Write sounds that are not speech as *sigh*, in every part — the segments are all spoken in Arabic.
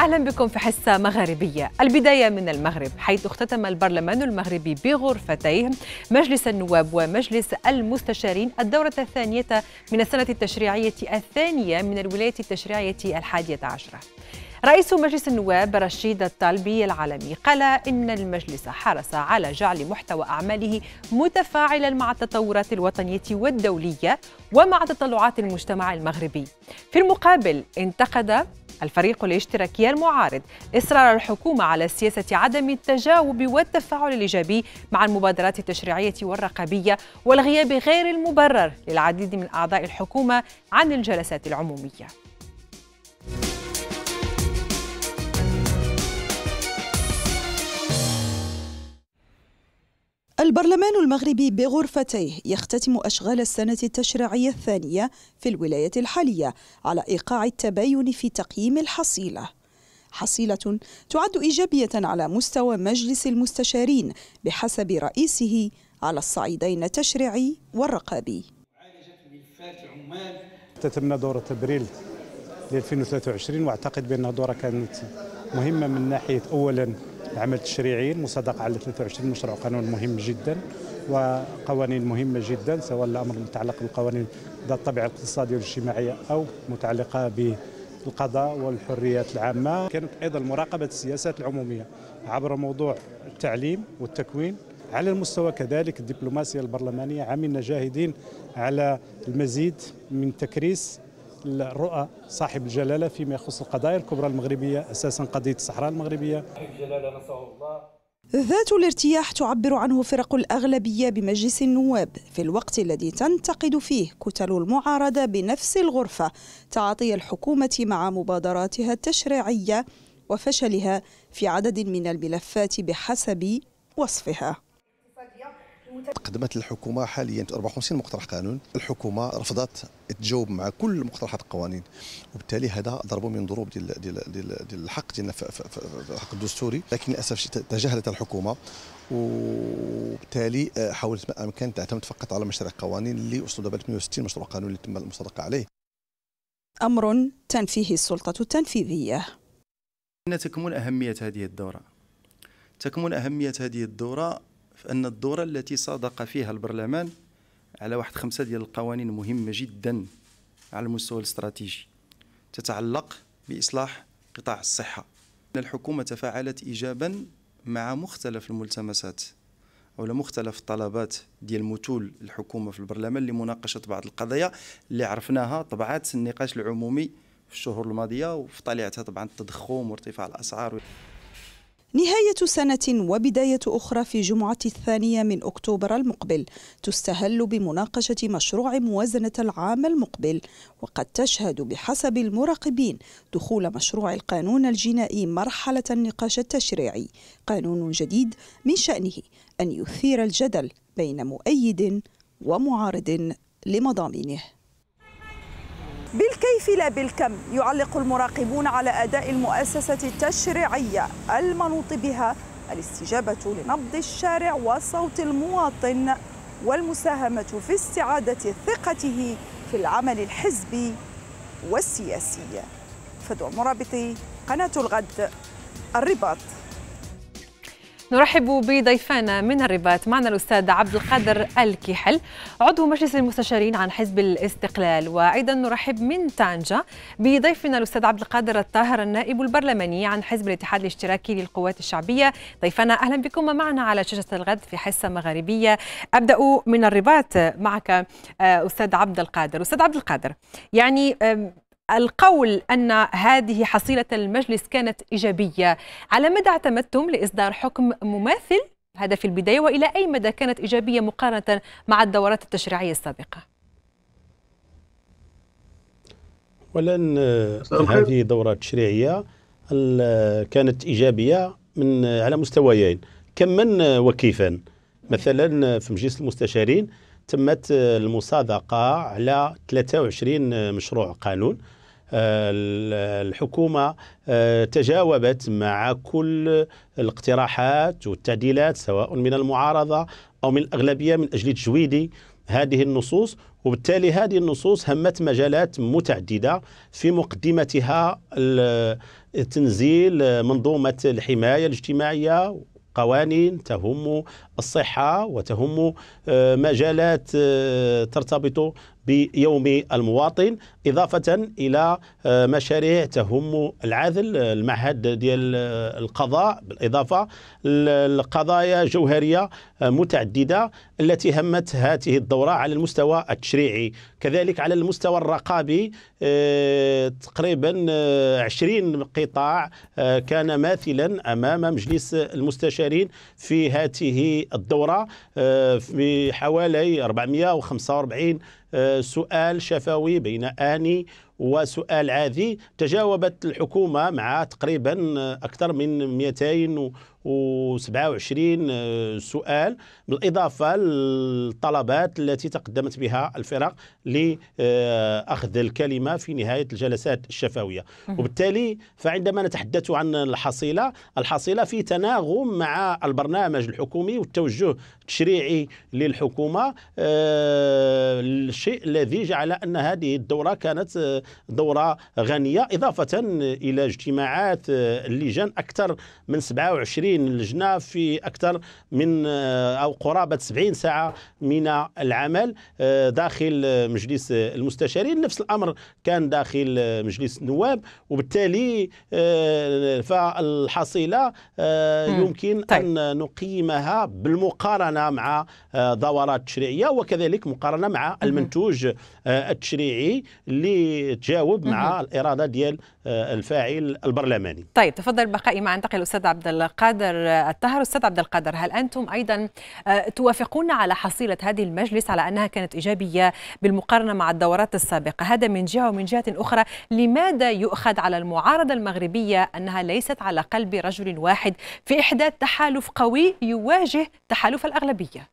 أهلا بكم في حصة مغاربية البداية من المغرب حيث اختتم البرلمان المغربي بغرفتيه مجلس النواب ومجلس المستشارين الدورة الثانية من السنة التشريعية الثانية من الولاية التشريعية الحادية عشرة رئيس مجلس النواب رشيد الطالبي العالمي قال إن المجلس حرص على جعل محتوى أعماله متفاعلا مع التطورات الوطنية والدولية ومع تطلعات المجتمع المغربي في المقابل انتقد الفريق الاشتراكي المعارض إصرار الحكومة على سياسة عدم التجاوب والتفاعل الإيجابي مع المبادرات التشريعية والرقابية والغياب غير المبرر للعديد من أعضاء الحكومة عن الجلسات العمومية البرلمان المغربي بغرفتيه يختتم أشغال السنة التشريعية الثانية في الولاية الحالية على إيقاع التباين في تقييم الحصيلة حصيلة تعد إيجابية على مستوى مجلس المستشارين بحسب رئيسه على الصعيدين التشريعي والرقابي تتمنى دورة أبريل 2023 واعتقد بأن دورة كانت مهمه من ناحيه اولا العمل التشريعي المصادقه على 23 مشروع قانون مهم جدا وقوانين مهمه جدا سواء الامر المتعلق بالقوانين ذات الطبيعه الاقتصاديه والاجتماعيه او متعلقه ب القضاء والحريات العامة كانت أيضا مراقبة السياسات العمومية عبر موضوع التعليم والتكوين على المستوى كذلك الدبلوماسية البرلمانية عملنا جاهدين على المزيد من تكريس الرؤى صاحب الجلاله فيما يخص القضايا الكبرى المغربيه اساسا قضيه الصحراء المغربيه الجلاله نصره الله ذات الارتياح تعبر عنه فرق الأغلبية بمجلس النواب في الوقت الذي تنتقد فيه كتل المعارضة بنفس الغرفة تعاطي الحكومة مع مبادراتها التشريعية وفشلها في عدد من الملفات بحسب وصفها قدمت الحكومه حاليا 54 مقترح قانون الحكومه رفضت تجاوب مع كل مقترحات القوانين وبالتالي هذا ضرب من ضروب ديال ديال ديال دي الحق ديالنا في الحق الدستوري لكن للاسف تجاهلت الحكومه وبالتالي آه، حاولت ما امكن تعتمد فقط على مشاريع قوانين اللي دابا 68 مشروع قانون اللي تم المصادقه عليه امر تنفيه السلطه التنفيذيه أين تكمن أهمية هذه الدورة؟ تكمن أهمية هذه الدورة فان الدوره التي صادق فيها البرلمان على واحد خمسه ديال القوانين مهمه جدا على المستوى الاستراتيجي تتعلق باصلاح قطاع الصحه الحكومه تفاعلت ايجابا مع مختلف الملتمسات او مختلف الطلبات ديال متول الحكومه في البرلمان لمناقشه بعض القضايا اللي عرفناها طبعات النقاش العمومي في الشهور الماضيه وفي طليعتها طبعا التضخم وارتفاع الاسعار نهاية سنة وبداية أخرى في جمعة الثانية من أكتوبر المقبل تستهل بمناقشة مشروع موازنة العام المقبل وقد تشهد بحسب المراقبين دخول مشروع القانون الجنائي مرحلة النقاش التشريعي قانون جديد من شأنه أن يثير الجدل بين مؤيد ومعارض لمضامينه بالكيف لا بالكم يعلق المراقبون على أداء المؤسسة التشريعية المنوط بها الاستجابة لنبض الشارع وصوت المواطن والمساهمة في استعادة ثقته في العمل الحزبي والسياسي فدوى مرابطي قناة الغد الرباط نرحب بضيفانا من الرباط معنا الأستاذ عبد القادر الكحل عضو مجلس المستشارين عن حزب الاستقلال وأيضا نرحب من طنجة بضيفنا الأستاذ عبد القادر الطاهر النائب البرلماني عن حزب الاتحاد الاشتراكي للقوات الشعبية ضيفانا أهلا بكم معنا على شاشة الغد في حصة مغاربية أبدأ من الرباط معك آه، أستاذ عبد القادر أستاذ عبد القادر يعني القول أن هذه حصيلة المجلس كانت إيجابية على مدى اعتمدتم لإصدار حكم مماثل هذا في البداية وإلى أي مدى كانت إيجابية مقارنة مع الدورات التشريعية السابقة ولأن هذه الدورة التشريعية كانت إيجابية من على مستويين كما وكيفا مثلا في مجلس المستشارين تمت المصادقة على 23 مشروع قانون آه، الحكومة آه، تجاوبت مع كل الاقتراحات والتعديلات سواء من المعارضة أو من الأغلبية من أجل تجويد هذه النصوص وبالتالي هذه النصوص همت مجالات متعددة في مقدمتها تنزيل منظومة الحماية الاجتماعية قوانين تهم الصحة وتهم آه، مجالات ترتبط بيوم المواطن إضافة إلى آه، مشاريع تهم العدل آه، المعهد ديال آه، القضاء بالإضافة القضايا جوهرية متعددة التي همت هذه الدورة على المستوى التشريعي كذلك على المستوى الرقابي تقريبا 20 قطاع كان ماثلا أمام مجلس المستشارين في هذه الدورة في حوالي 445 آه، سؤال شفوي بين آني وسؤال عادي تجاوبت الحكومة مع تقريبا آه، أكثر من 200 و27 آه، سؤال بالاضافه للطلبات التي تقدمت بها الفرق لاخذ الكلمه في نهايه الجلسات الشفويه وبالتالي فعندما نتحدث عن الحصيله الحصيله في تناغم مع البرنامج الحكومي والتوجه التشريعي للحكومه آه، الشيء الذي جعل ان هذه الدوره كانت آه، دوره غنيه اضافه الى اجتماعات اللجان اكثر من 27 20 اللجنه في اكثر من آه، او قرابه 70 ساعه من العمل آه، داخل مجلس المستشارين نفس الامر كان داخل مجلس النواب وبالتالي آه، فالحصيله يمكن طيب. ان نقيمها بالمقارنه مع دورات تشريعيه وكذلك مقارنه مع المنتوج التشريعي اللي تجاوب مع الاراده ديال الفاعل البرلماني. طيب تفضل بقائي مع انتقل الاستاذ عبد القادر القادر الطاهر أستاذ عبد القادر هل أنتم أيضا آه، توافقون على حصيلة هذه المجلس على أنها كانت إيجابية بالمقارنة مع الدورات السابقة هذا من جهة ومن جهة أخرى لماذا يؤخذ على المعارضة المغربية أنها ليست على قلب رجل واحد في إحداث تحالف قوي يواجه تحالف الأغلبية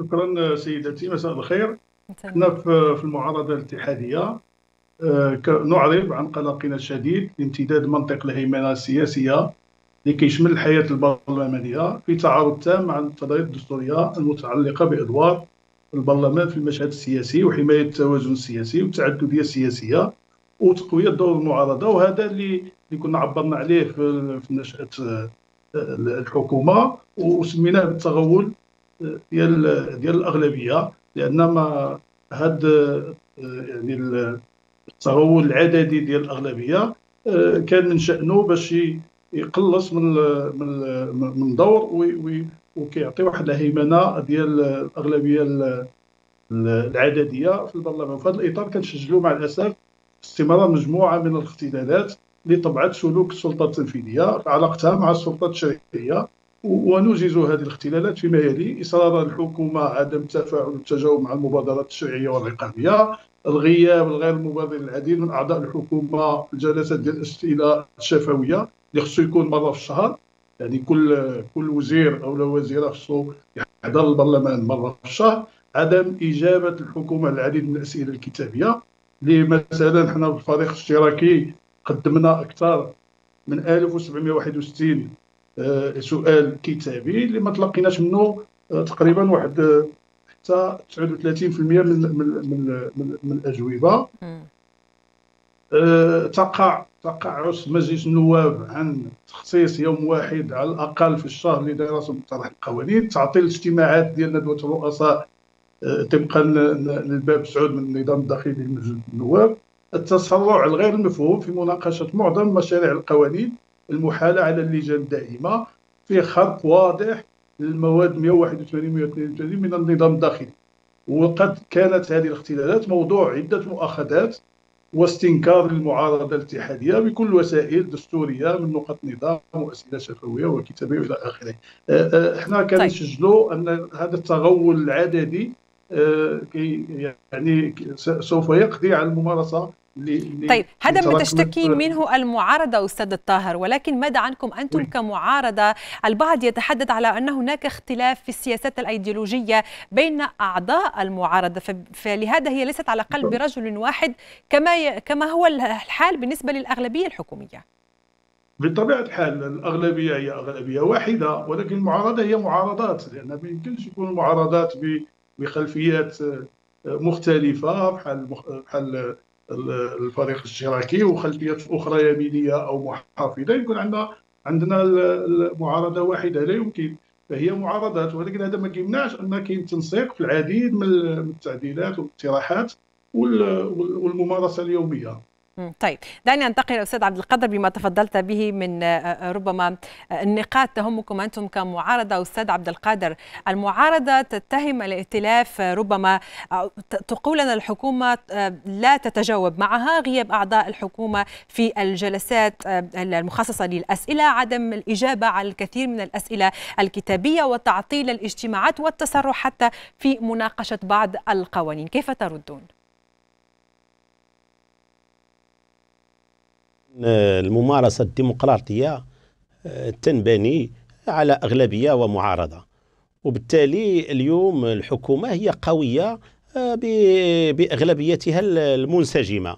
شكرا سيدتي مساء الخير احنا في المعارضه الاتحاديه آه، نعرب عن قلقنا الشديد لامتداد منطق الهيمنه السياسيه اللي كيشمل الحياة البرلمانية في تعارض تام مع التضاريس الدستورية المتعلقة بأدوار البرلمان في المشهد السياسي وحماية التوازن السياسي والتعددية السياسية وتقوية دور المعارضة وهذا اللي اللي كنا عبرنا عليه في نشأة آه، الحكومة وسميناه بالتغول آه، ديال ديال الأغلبية لأن ما هاد آه، يعني التغول العددي ديال الأغلبية كان من شأنه باش يقلص من من من دور وكيعطي واحد الهيمنه ديال الاغلبيه العدديه في البرلمان في هذا الاطار كنسجلوا مع الاسف استمرار مجموعه من الاختلالات لطبعه سلوك السلطه التنفيذيه علاقتها مع السلطه التشريعيه ونوجز هذه الاختلالات فيما يلي اصرار الحكومه عدم التفاعل والتجاوب مع المبادرات التشريعيه والرقابيه الغياب الغير مبرر للعديد من اعضاء الحكومه الجلسه ديال الاسئله الشفويه اللي خصو يكون مره في الشهر يعني كل كل وزير او وزيره خصو يحضر البرلمان مره في الشهر عدم اجابه الحكومه العديد من الاسئله الكتابيه اللي مثلا حنا في الفريق الاشتراكي قدمنا اكثر من 1761 آه، سؤال كتابي اللي ما تلقيناش منه آه، تقريبا واحد آه، حتى 39% من من من, من الاجوبه أه، تقع تقع تقاعس مجلس النواب عن تخصيص يوم واحد على الاقل في الشهر لدراسه مقترح القوانين تعطيل الاجتماعات ديال ندوه الرؤساء أه، طبقا للباب سعود من النظام الداخلي لمجلس النواب التسرع الغير المفهوم في مناقشه معظم مشاريع القوانين المحاله على اللجان الدائمه في خرق واضح المواد 181 182 من النظام الداخلي وقد كانت هذه الاختلالات موضوع عدة مؤاخذات واستنكار للمعارضة الاتحادية بكل وسائل دستورية من نقط نظام وأسئلة شفوية وكتابية الى آخره آه، آه، احنا كنسجلوا طيب. أن هذا التغول العددي آه، يعني سوف يقضي على الممارسة طيب هذا ما تشتكي منه المعارضه استاذ الطاهر ولكن ماذا عنكم انتم كمعارضه البعض يتحدث على ان هناك اختلاف في السياسات الايديولوجيه بين اعضاء المعارضه فلهذا هي ليست على قلب رجل واحد كما كما هو الحال بالنسبه للاغلبيه الحكوميه بطبيعه الحال الاغلبيه هي اغلبيه واحده ولكن المعارضه هي معارضات لان ما يمكنش يكون المعارضات بخلفيات آه، مختلفه بحال بحال الفريق الاشتراكي وخلفيات اخرى يمينيه او محافظه يكون عندنا عندنا المعارضه واحده لا يمكن فهي معارضات ولكن هذا ما كيمنعش ان كاين تنسيق في العديد من التعديلات والاقتراحات والممارسه اليوميه طيب دعني انتقل استاذ عبد القادر بما تفضلت به من آه، آه، ربما آه، النقاط تهمكم انتم كمعارضه استاذ عبد القادر المعارضه تتهم الائتلاف ربما تقول ان الحكومه لا تتجاوب معها غياب اعضاء الحكومه في الجلسات المخصصه للاسئله عدم الاجابه على الكثير من الاسئله الكتابيه وتعطيل الاجتماعات والتسرع حتى في مناقشه بعض القوانين كيف تردون الممارسة الديمقراطية آه، تنبني على أغلبية ومعارضة وبالتالي اليوم الحكومة هي قوية آه، بأغلبيتها المنسجمة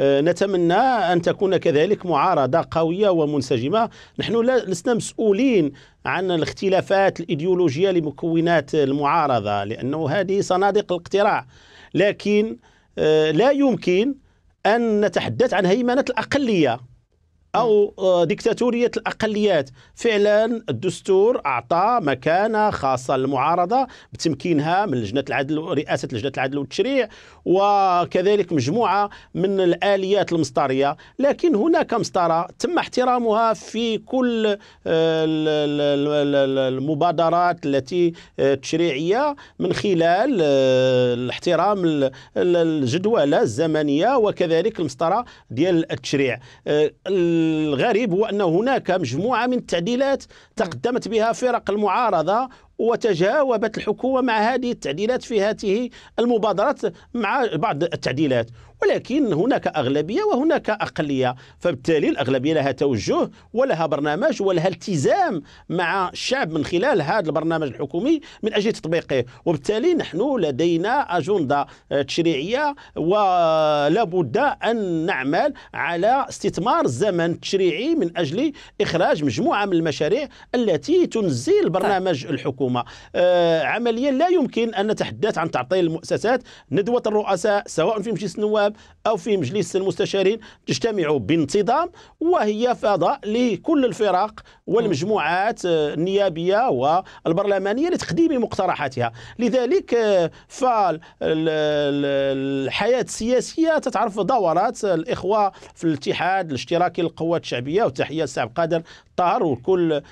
آه، نتمنى أن تكون كذلك معارضة قوية ومنسجمة نحن لسنا مسؤولين عن الاختلافات الإيديولوجية لمكونات المعارضة لأنه هذه صناديق الاقتراع لكن لا يمكن أن نتحدث عن هيمنة الأقلية او آه، ديكتاتوريه الاقليات فعلا الدستور اعطى مكانه خاصه للمعارضه بتمكينها من لجنه العدل رئاسه لجنه العدل والتشريع وكذلك مجموعه من الاليات المسطريه لكن هناك مسطره تم احترامها في كل آه، المبادرات التي التشريعيه آه، من خلال الاحترام الجدوله الزمنيه وكذلك المسطره ديال التشريع الغريب هو أن هناك مجموعة من التعديلات تقدمت بها فرق المعارضة وتجاوبت الحكومة مع هذه التعديلات في هذه المبادرات مع بعض التعديلات ولكن هناك أغلبية وهناك أقلية فبالتالي الأغلبية لها توجه ولها برنامج ولها التزام مع الشعب من خلال هذا البرنامج الحكومي من أجل تطبيقه وبالتالي نحن لدينا أجندة تشريعية ولا بد أن نعمل على استثمار الزمن التشريعي من أجل إخراج مجموعة من المشاريع التي تنزل طيب. برنامج الحكومة آه، عمليا لا يمكن أن نتحدث عن تعطيل المؤسسات ندوة الرؤساء سواء في مجلس النواب الشباب أو في مجلس المستشارين تجتمع بانتظام وهي فضاء لكل الفرق والمجموعات النيابية والبرلمانية لتقديم مقترحاتها لذلك آه، فالحياة السياسية تتعرف دورات الإخوة في الاتحاد الاشتراكي للقوات الشعبية وتحية السعب قادر طار وكل آه،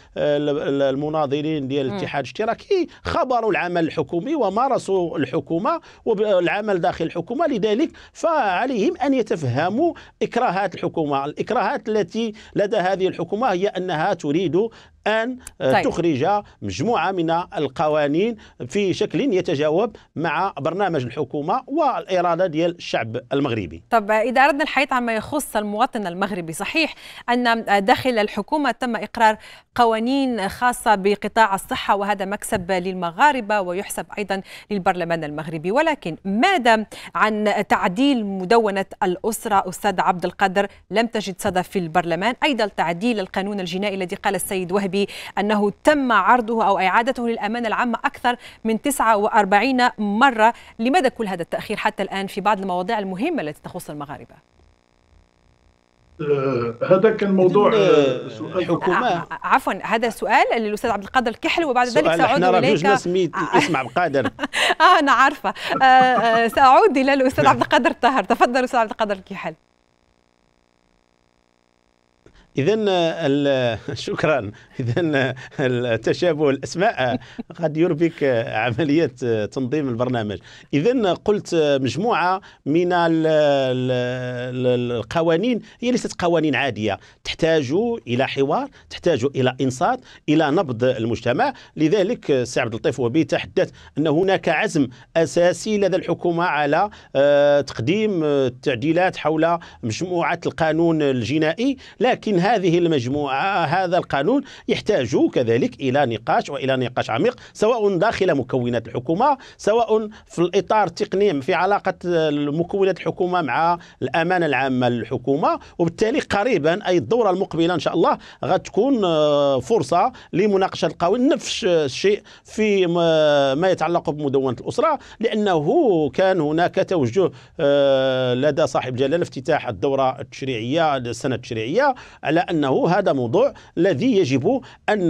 المناظرين ديال الاتحاد الاشتراكي خبروا العمل الحكومي ومارسوا الحكومة والعمل داخل الحكومة لذلك ف عليهم أن يتفهموا إكراهات الحكومة الإكراهات التي لدى هذه الحكومة هي أنها تريد أن طيب. تخرج مجموعة من القوانين في شكل يتجاوب مع برنامج الحكومة والإرادة ديال الشعب المغربي طب إذا أردنا الحديث عما يخص المواطن المغربي صحيح أن داخل الحكومة تم إقرار قوانين خاصة بقطاع الصحة وهذا مكسب للمغاربة ويحسب أيضا للبرلمان المغربي ولكن ماذا عن تعديل مدونة الأسرة أستاذ عبد القادر لم تجد صدى في البرلمان أيضا تعديل القانون الجنائي الذي قال السيد وهبي بأنه تم عرضه أو إعادته للأمانة العامة أكثر من 49 مرة لماذا كل هذا التأخير حتى الآن في بعض المواضيع المهمة التي تخص المغاربة؟ آه، هذا كان موضوع آه، آه، سؤال حكومة عفوا هذا سؤال للاستاذ عبد القادر الكحل وبعد ذلك ساعود اليك اسمع القادر *laughs* اه انا عارفه آه ساعود الى الاستاذ *laughs* عبد القادر الطاهر تفضل استاذ عبد القادر الكحل اذا *laughs* شكرا اذا التشابه الاسماء قد يربك عمليه تنظيم البرنامج اذا قلت مجموعه من القوانين هي ليست قوانين عاديه تحتاج الى حوار تحتاج الى انصات الى نبض المجتمع لذلك سي عبد اللطيف وبي تحدث ان هناك عزم اساسي لدى الحكومه على آه، تقديم آه، التعديلات حول مجموعه القانون الجنائي لكن هذه المجموعة هذا القانون يحتاج كذلك إلى نقاش وإلى نقاش عميق سواء داخل مكونات الحكومة سواء في الإطار التقني في علاقة مكونات الحكومة مع الأمانة العامة للحكومة وبالتالي قريبا أي الدورة المقبلة إن شاء الله غتكون آه، فرصة لمناقشة القانون نفس الشيء في ما يتعلق بمدونة الأسرة لأنه كان هناك توجه آه، لدى صاحب جلالة افتتاح الدورة التشريعية السنة التشريعية على انه هذا موضوع الذي يجب ان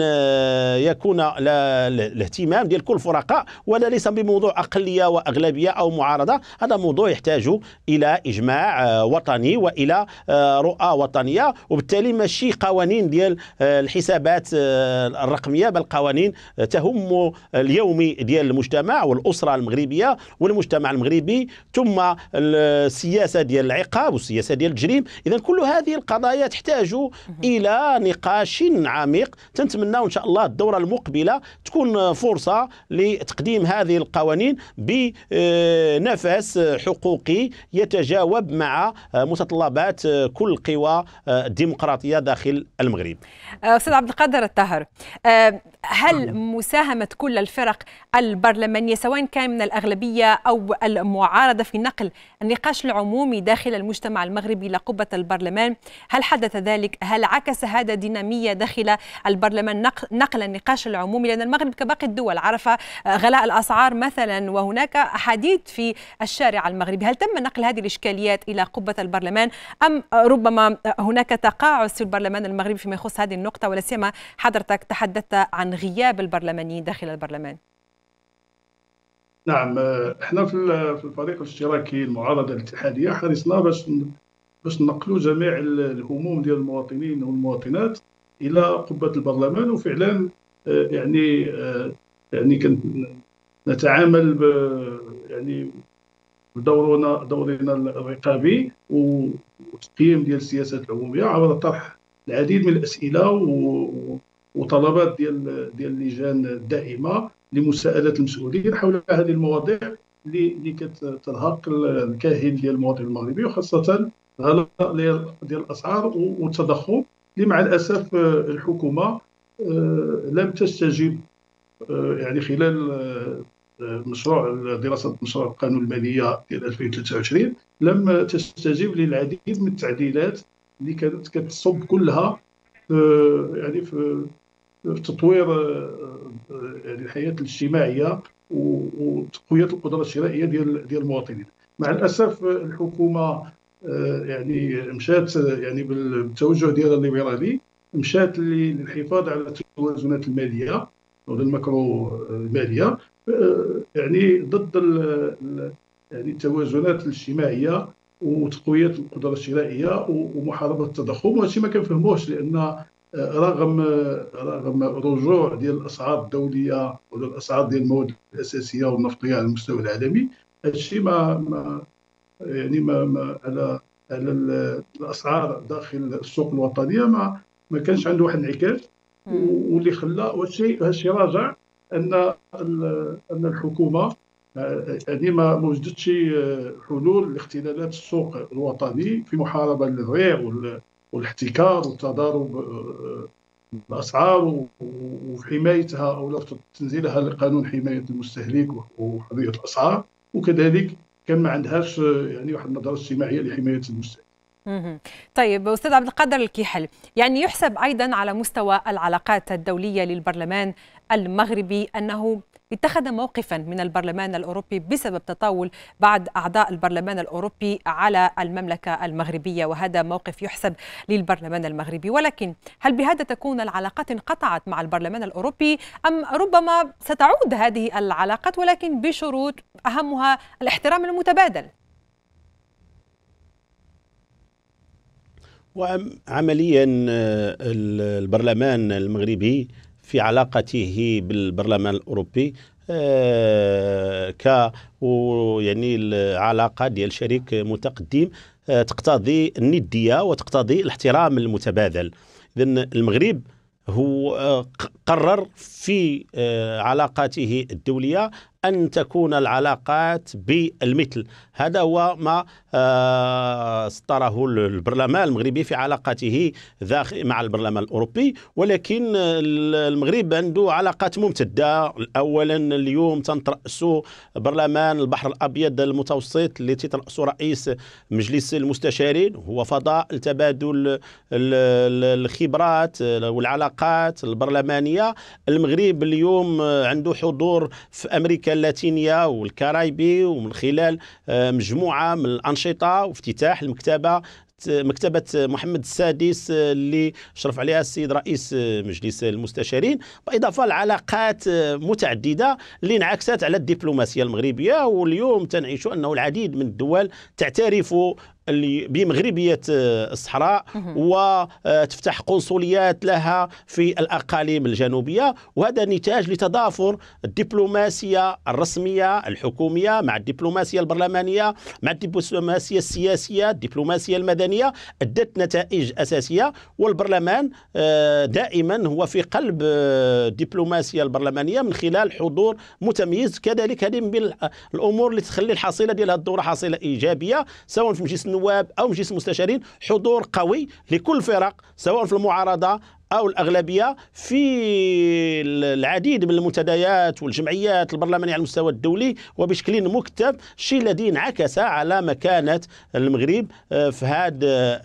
يكون الاهتمام ديال كل الفرقاء ولا ليس بموضوع اقليه واغلبيه او معارضه هذا موضوع يحتاج الى اجماع آه، وطني والى آه، رؤى وطنيه وبالتالي ماشي قوانين ديال آه، الحسابات الرقميه بل قوانين تهم اليومي ديال المجتمع والاسره المغربيه والمجتمع المغربي ثم السياسه ديال العقاب والسياسه ديال التجريم اذا كل هذه القضايا تحتاج الى نقاش عميق تنتمناو ان شاء الله الدوره المقبله تكون فرصه لتقديم هذه القوانين بنفس حقوقي يتجاوب مع متطلبات كل قوى الديمقراطيه داخل المغرب. آه، استاذ عبد القادر الطاهر آه، هل نعم. مساهمه كل الفرق البرلمانيه سواء كان من الاغلبيه او المعارضه في نقل النقاش العمومي داخل المجتمع المغربي لقبه البرلمان هل حدث ذلك هل عكس هذا دينامية داخل البرلمان نقل النقاش العمومي لأن المغرب كباقي الدول عرف آه، غلاء الأسعار مثلا وهناك أحاديث في الشارع المغربي هل تم نقل هذه الإشكاليات إلى قبة البرلمان أم ربما هناك تقاعس في البرلمان المغربي فيما يخص هذه النقطة ولا سيما حضرتك تحدثت عن غياب البرلمانيين داخل البرلمان نعم آه، احنا في الفريق الاشتراكي المعارضه الاتحاديه حرصنا باش باش نقلوا جميع الهموم ديال المواطنين والمواطنات الى قبه البرلمان وفعلا آه، يعني آه، يعني كنت نتعامل يعني بدورنا دورنا الرقابي والتقييم ديال السياسات العموميه عبر طرح العديد من الاسئله وطلبات ديال ديال اللجان الدائمه لمساءله المسؤولين حول هذه المواضيع اللي كترهق الكاهل ديال المواطن المغربي وخاصه غلاء ديال الاسعار والتضخم اللي مع الاسف آه، الحكومه آه، لم تستجب آه، يعني خلال مشروع دراسه مشروع القانون الماليه ديال 2023 لم تستجب للعديد من التعديلات اللي كانت كتصب كلها يعني في تطوير يعني الحياه الاجتماعيه وتقويه القدره الشرائيه ديال ديال المواطنين مع الاسف الحكومه آه، يعني مشات آه، يعني بالتوجه ديالها الليبرالي مشات للحفاظ على التوازنات الماليه او الماكرو آه، الماليه يعني ضد يعني التوازنات الاجتماعيه وتقويه القدره الشرائيه ومحاربه التضخم الشيء ما كنفهموش لان رغم رغم رجوع ديال الاسعار الدوليه ولا الاسعار ديال المواد الاساسيه والنفطيه على المستوى العالمي هذا الشيء ما ما يعني ما, ما على على الاسعار داخل السوق الوطنيه ما ما كانش عنده واحد الانعكاس واللي خلى والشيء هادشي راجع ان ان الحكومه يعني ما وجدتش آه، حلول لاختلالات السوق الوطني في محاربه للريع والاحتكار والتضارب آه، الاسعار وحمايتها او تنزيلها لقانون حمايه المستهلك وحريه الاسعار وكذلك كان ما عندهاش يعني واحد النظره اجتماعيه لحمايه المستهلك طيب استاذ عبد القادر الكيحل يعني يحسب ايضا على مستوى العلاقات الدوليه للبرلمان المغربي انه اتخذ موقفا من البرلمان الأوروبي بسبب تطاول بعض أعضاء البرلمان الأوروبي على المملكة المغربية وهذا موقف يحسب للبرلمان المغربي ولكن هل بهذا تكون العلاقات انقطعت مع البرلمان الأوروبي أم ربما ستعود هذه العلاقات ولكن بشروط أهمها الاحترام المتبادل وعمليا آه، البرلمان المغربي في علاقته بالبرلمان الاوروبي آه، ك يعني العلاقه ديال شريك متقدم آه، تقتضي النديه وتقتضي الاحترام المتبادل اذا المغرب هو آه، قرر في علاقاته الدوليه أن تكون العلاقات بالمثل هذا هو ما آه، سطره البرلمان المغربي في علاقته مع البرلمان الأوروبي ولكن المغرب عنده علاقات ممتدة أولا اليوم تنترأس برلمان البحر الأبيض المتوسط اللي تترأسه رئيس مجلس المستشارين هو فضاء لتبادل الخبرات والعلاقات البرلمانية المغرب اليوم عنده حضور في أمريكا اللاتينيه والكاريبي ومن خلال آه، مجموعه من الانشطه وافتتاح المكتبه مكتبة محمد السادس آه، اللي شرف عليها السيد رئيس آه، مجلس المستشارين بإضافة لعلاقات متعددة اللي انعكست على الدبلوماسية المغربية واليوم تنعيش أنه العديد من الدول تعترف اللي بمغربيه آه، الصحراء وتفتح آه، قنصليات لها في الاقاليم الجنوبيه وهذا نتاج لتضافر الدبلوماسيه الرسميه الحكوميه مع الدبلوماسيه البرلمانيه مع الدبلوماسيه السياسيه الدبلوماسيه المدنيه ادت نتائج اساسيه والبرلمان آه، دائما هو في قلب الدبلوماسيه البرلمانيه من خلال حضور متميز كذلك هذه من الامور اللي تخلي الحصيله ديال هذه الدوره حصيله ايجابيه سواء في مجلس النواب او مجلس المستشارين حضور قوي لكل فرق سواء في المعارضه أو الأغلبية في العديد من المنتديات والجمعيات البرلمانية على المستوى الدولي وبشكل مكتب الشيء الذي انعكس على مكانة المغرب آه، في هذه آه،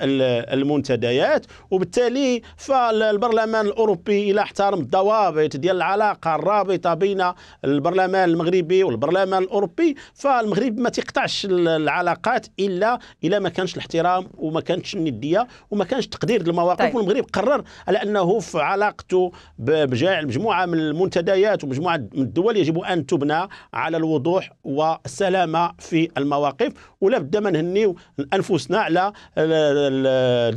المنتديات وبالتالي فالبرلمان الأوروبي إلى احترم الضوابط ديال العلاقة الرابطة بين البرلمان المغربي والبرلمان الأوروبي فالمغرب ما تقطعش العلاقات إلا إلا ما كانش الاحترام وما كانش الندية وما كانش تقدير المواقف طيب. والمغرب قرر على أن انه في علاقته بمجموعه من المنتديات ومجموعه من الدول يجب ان تبنى على الوضوح والسلامه في المواقف ولا بد ما نهنيو انفسنا على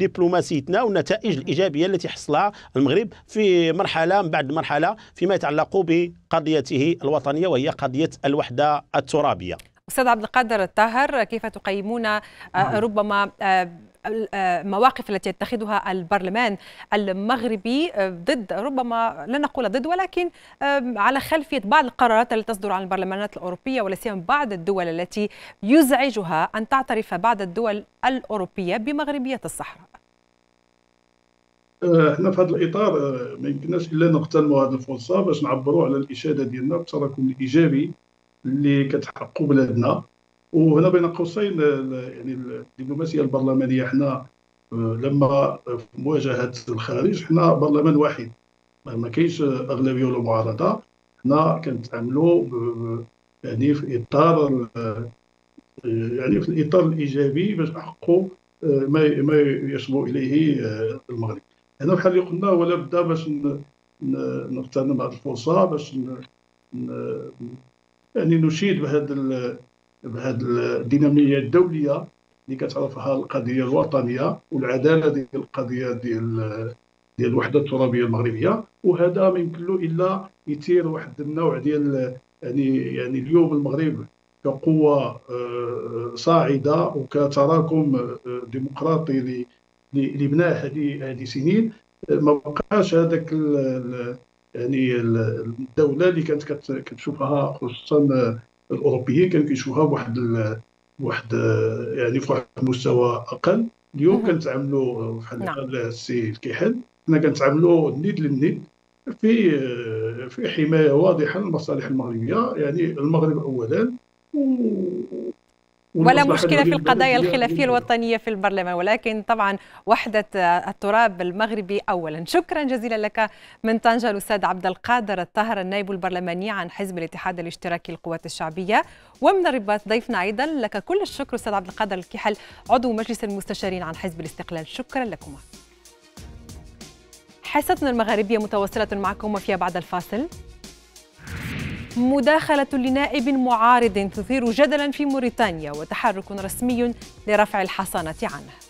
دبلوماسيتنا والنتائج الايجابيه التي حصلها المغرب في مرحله من بعد مرحله فيما يتعلق بقضيته الوطنيه وهي قضيه الوحده الترابيه استاذ عبد القادر الطاهر كيف تقيمون آه، نعم. ربما آه، المواقف آه، التي يتخذها البرلمان المغربي آه، ضد ربما لا نقول ضد ولكن آه، على خلفية بعض القرارات التي تصدر عن البرلمانات الأوروبية ولا سيما بعض الدول التي يزعجها أن تعترف بعض الدول الأوروبية بمغربية الصحراء احنا في هذا الاطار ما يمكنناش الا نغتنموا هذه الفرصه باش نعبروا على الاشاده ديالنا بالتراكم الايجابي اللي كتحققوا بلادنا وهنا بين قوسين يعني الدبلوماسيه البرلمانيه حنا آه، لما في مواجهه الخارج حنا برلمان واحد ما كاينش اغلبيه ولا معارضه حنا كنتعاملوا يعني في اطار آه، يعني في الاطار الايجابي باش نحققوا آه، ما ما يصبو اليه المغرب هنا بحال اللي قلنا ولا بدا باش نغتنم هذه الفرصه باش يعني نشيد بهذا بهذه الديناميه الدوليه اللي كتعرفها القضيه الوطنيه والعداله ديال القضيه ديال ديال الوحده الترابيه المغربيه وهذا ما يمكن له الا يثير واحد النوع ديال يعني يعني اليوم المغرب كقوه آه، صاعده وكتراكم آه، ديمقراطي اللي بناه هذه هذه سنين آه، ما بقاش هذاك يعني الدوله اللي كانت كتشوفها خصوصا الاوروبيين كانوا كيشوفوها بواحد بواحد واحد يعني في واحد المستوى اقل اليوم كنتعاملوا بحال نعم. السي الكيحل حنا كنتعاملوا نيد للنيد في في حمايه واضحه للمصالح المغربيه يعني المغرب اولا ولا مشكله في القضايا الخلافيه الوطنيه في البرلمان ولكن طبعا وحده التراب المغربي اولا شكرا جزيلا لك من طنجه الاستاذ عبد القادر الطاهر النائب البرلماني عن حزب الاتحاد الاشتراكي للقوات الشعبيه ومن الرباط ضيفنا ايضا لك كل الشكر استاذ عبد القادر الكحل عضو مجلس المستشارين عن حزب الاستقلال شكرا لكما حصتنا المغاربيه متواصله معكم وفيها بعد الفاصل مداخلة لنائب معارض تثير جدلا في موريتانيا وتحرك رسمي لرفع الحصانة عنه